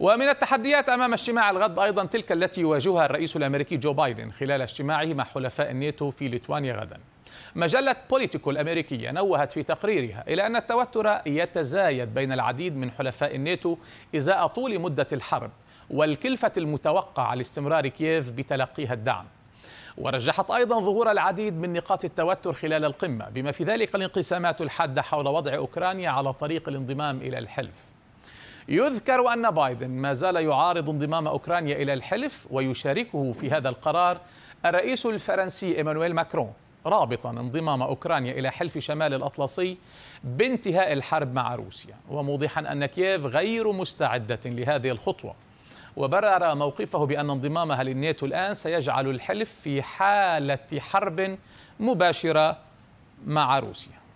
ومن التحديات أمام اجتماع الغد أيضا تلك التي يواجهها الرئيس الأمريكي جو بايدن خلال اجتماعه مع حلفاء النيتو في ليتوانيا غدا مجلة بوليتيكو الأمريكية نوهت في تقريرها إلى أن التوتر يتزايد بين العديد من حلفاء النيتو إزاء طول مدة الحرب والكلفة المتوقعة لاستمرار كييف بتلقيها الدعم ورجحت أيضا ظهور العديد من نقاط التوتر خلال القمة بما في ذلك الانقسامات الحادة حول وضع أوكرانيا على طريق الانضمام إلى الحلف يذكر أن بايدن ما زال يعارض انضمام أوكرانيا إلى الحلف ويشاركه في هذا القرار الرئيس الفرنسي إيمانويل ماكرون رابطا انضمام أوكرانيا إلى حلف شمال الأطلسي بانتهاء الحرب مع روسيا وموضحا أن كييف غير مستعدة لهذه الخطوة وبرر موقفه بأن انضمامها للناتو الآن سيجعل الحلف في حالة حرب مباشرة مع روسيا